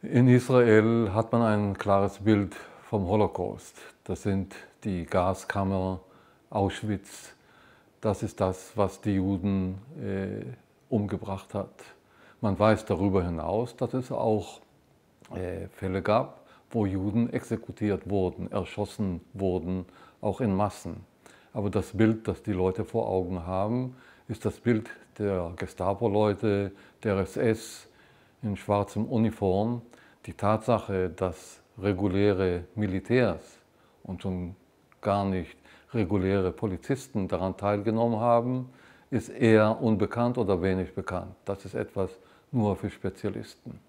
In Israel hat man ein klares Bild vom Holocaust. Das sind die Gaskammer, Auschwitz. Das ist das, was die Juden äh, umgebracht hat. Man weiß darüber hinaus, dass es auch äh, Fälle gab, wo Juden exekutiert wurden, erschossen wurden, auch in Massen. Aber das Bild, das die Leute vor Augen haben, ist das Bild der Gestapo-Leute, der SS, in schwarzem Uniform, die Tatsache, dass reguläre Militärs und schon gar nicht reguläre Polizisten daran teilgenommen haben, ist eher unbekannt oder wenig bekannt. Das ist etwas nur für Spezialisten.